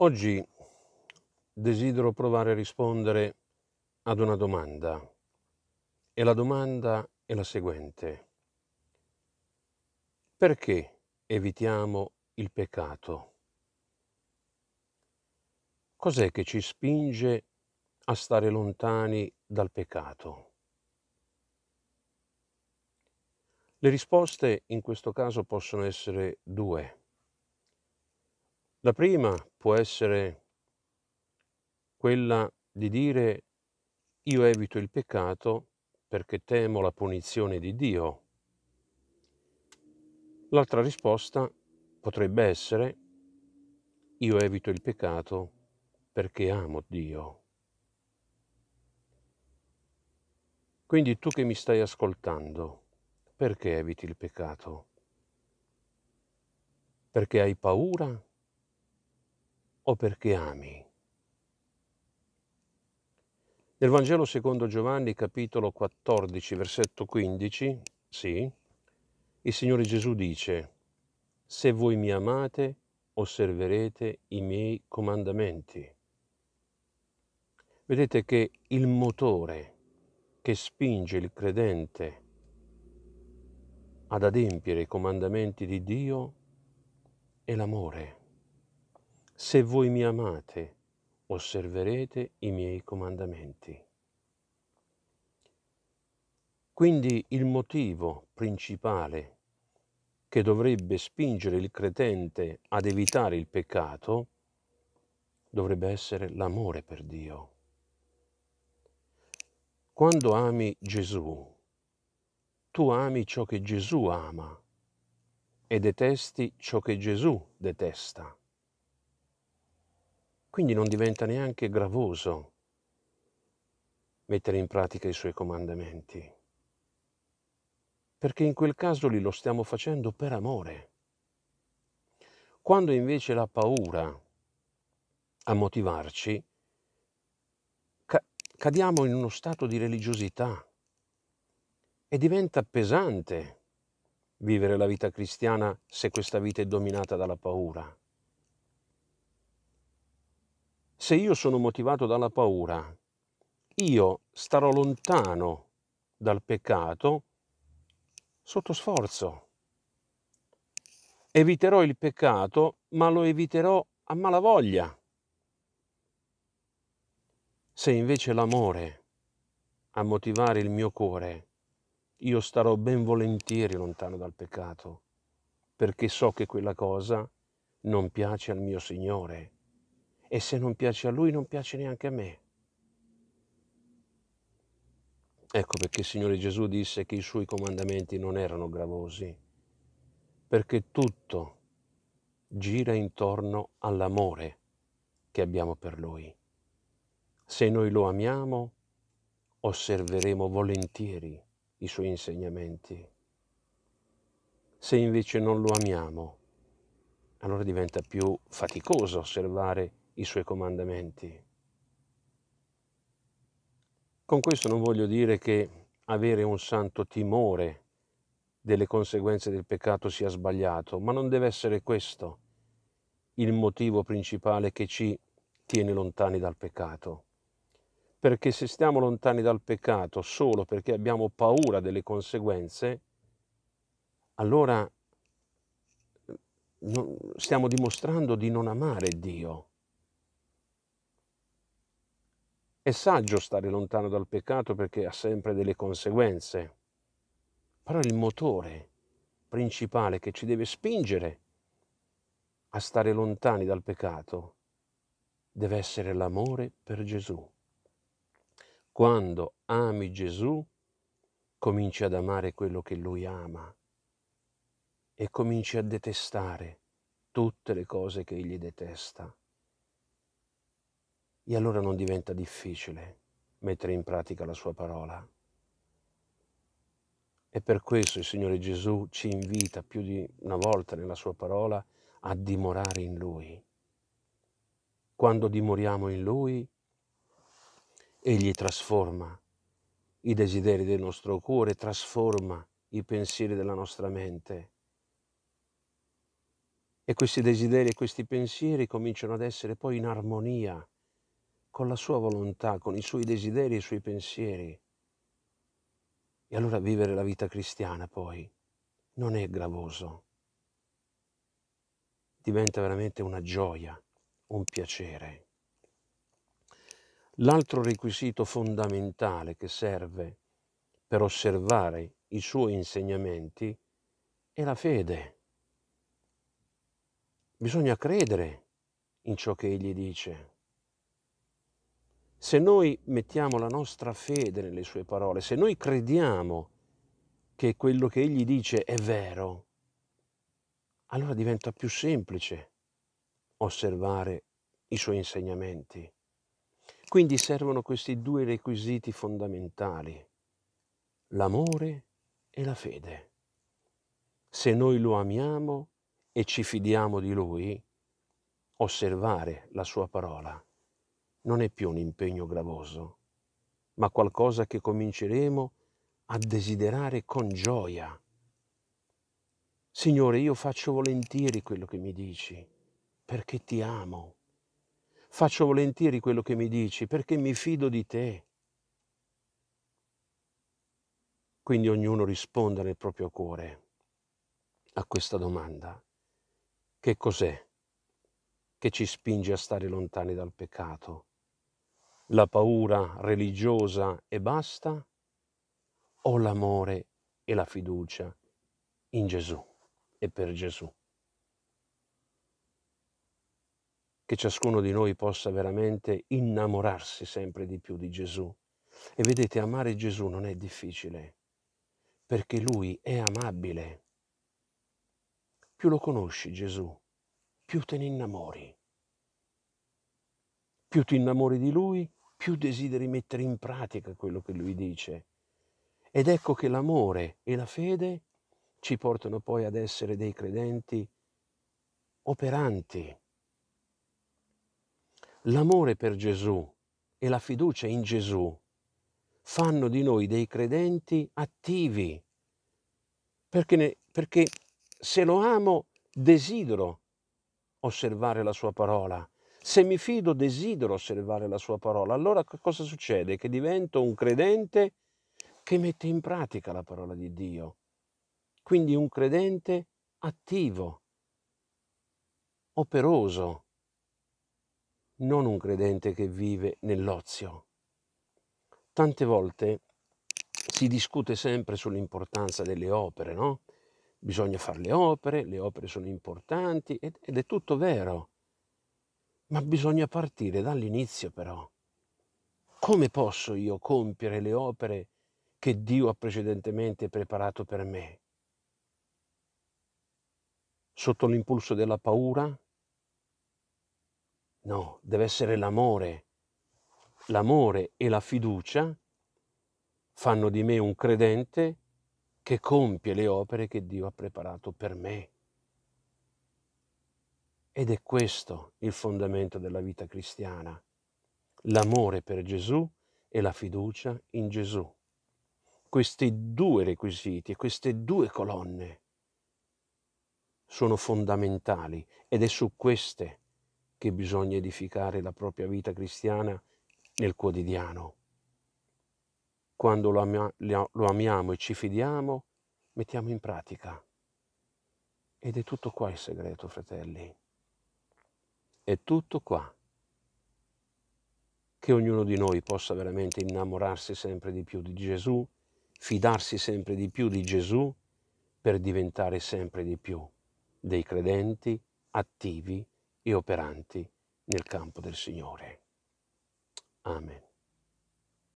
Oggi desidero provare a rispondere ad una domanda e la domanda è la seguente. Perché evitiamo il peccato? Cos'è che ci spinge a stare lontani dal peccato? Le risposte in questo caso possono essere due. La prima può essere quella di dire io evito il peccato perché temo la punizione di Dio. L'altra risposta potrebbe essere io evito il peccato perché amo Dio. Quindi tu che mi stai ascoltando, perché eviti il peccato? Perché hai paura o perché ami. Nel Vangelo secondo Giovanni, capitolo 14, versetto 15, sì, il Signore Gesù dice, se voi mi amate, osserverete i miei comandamenti. Vedete che il motore che spinge il credente ad adempiere i comandamenti di Dio è l'amore. Se voi mi amate, osserverete i miei comandamenti. Quindi il motivo principale che dovrebbe spingere il credente ad evitare il peccato dovrebbe essere l'amore per Dio. Quando ami Gesù, tu ami ciò che Gesù ama e detesti ciò che Gesù detesta. Quindi non diventa neanche gravoso mettere in pratica i suoi comandamenti, perché in quel caso lì lo stiamo facendo per amore. Quando invece la paura a motivarci, ca- cadiamo in uno stato di religiosità e diventa pesante vivere la vita cristiana se questa vita è dominata dalla paura. Se io sono motivato dalla paura, io starò lontano dal peccato sotto sforzo. Eviterò il peccato, ma lo eviterò a malavoglia. Se invece l'amore a motivare il mio cuore, io starò ben volentieri lontano dal peccato, perché so che quella cosa non piace al mio Signore e se non piace a lui non piace neanche a me. Ecco perché il Signore Gesù disse che i suoi comandamenti non erano gravosi, perché tutto gira intorno all'amore che abbiamo per Lui. Se noi lo amiamo, osserveremo volentieri i suoi insegnamenti. Se invece non lo amiamo, allora diventa più faticoso osservare i i suoi comandamenti. Con questo non voglio dire che avere un santo timore delle conseguenze del peccato sia sbagliato, ma non deve essere questo il motivo principale che ci tiene lontani dal peccato. Perché se stiamo lontani dal peccato solo perché abbiamo paura delle conseguenze, allora mm, stiamo dimostrando di non amare Dio. È saggio stare lontano dal peccato perché ha sempre delle conseguenze, però il motore principale che ci deve spingere a stare lontani dal peccato deve essere l'amore per Gesù. Quando ami Gesù, cominci ad amare quello che Lui ama e cominci a detestare tutte le cose che Egli detesta. E allora non diventa difficile mettere in pratica la sua parola. E per questo il Signore Gesù ci invita più di una volta nella sua parola a dimorare in Lui. Quando dimoriamo in Lui, Egli trasforma i desideri del nostro cuore, trasforma i pensieri della nostra mente. E questi desideri e questi pensieri cominciano ad essere poi in armonia con la sua volontà, con i suoi desideri e i suoi pensieri. E allora vivere la vita cristiana poi non è gravoso, diventa veramente una gioia, un piacere. L'altro requisito fondamentale che serve per osservare i suoi insegnamenti è la fede. Bisogna credere in ciò che egli dice se noi mettiamo la nostra fede nelle sue parole, se noi crediamo che quello che egli dice è vero, allora diventa più semplice osservare i suoi insegnamenti. Quindi servono questi due requisiti fondamentali, l'amore e la fede. Se noi lo amiamo e ci fidiamo di lui, osservare la sua parola non è più un impegno gravoso, ma qualcosa che cominceremo a desiderare con gioia. Signore, io faccio volentieri quello che mi dici, perché ti amo. Faccio volentieri quello che mi dici, perché mi fido di te. Quindi ognuno risponda nel proprio cuore a questa domanda. Che cos'è che ci spinge a stare lontani dal peccato? la paura religiosa e basta, o l'amore e la fiducia in Gesù e per Gesù. Che ciascuno di noi possa veramente innamorarsi sempre di più di Gesù. E vedete, amare Gesù non è difficile, perché Lui è amabile. Più lo conosci Gesù, più te ne innamori. Più ti innamori di Lui, più desideri mettere in pratica quello che lui dice. Ed ecco che l'amore e la fede ci portano poi ad essere dei credenti operanti. L'amore per Gesù e la fiducia in Gesù fanno di noi dei credenti attivi, perché, ne, perché se lo amo desidero osservare la sua parola, se mi fido, desidero osservare la sua parola, allora cosa succede? Che divento un credente che mette in pratica la parola di Dio. Quindi un credente attivo, operoso, non un credente che vive nell'ozio. Tante volte si discute sempre sull'importanza delle opere, no? Bisogna fare le opere, le opere sono importanti ed è tutto vero. Ma bisogna partire dall'inizio però. Come posso io compiere le opere che Dio ha precedentemente preparato per me? Sotto l'impulso della paura? No, deve essere l'amore. L'amore e la fiducia fanno di me un credente che compie le opere che Dio ha preparato per me. Ed è questo il fondamento della vita cristiana, l'amore per Gesù e la fiducia in Gesù. Questi due requisiti, queste due colonne sono fondamentali ed è su queste che bisogna edificare la propria vita cristiana nel quotidiano. Quando lo, amia, lo, amiamo e ci fidiamo, mettiamo in pratica. Ed è tutto qua il segreto, fratelli. È tutto qua. Che ognuno di noi possa veramente innamorarsi sempre di più di Gesù, fidarsi sempre di più di Gesù per diventare sempre di più dei credenti attivi e operanti nel campo del Signore. Amen.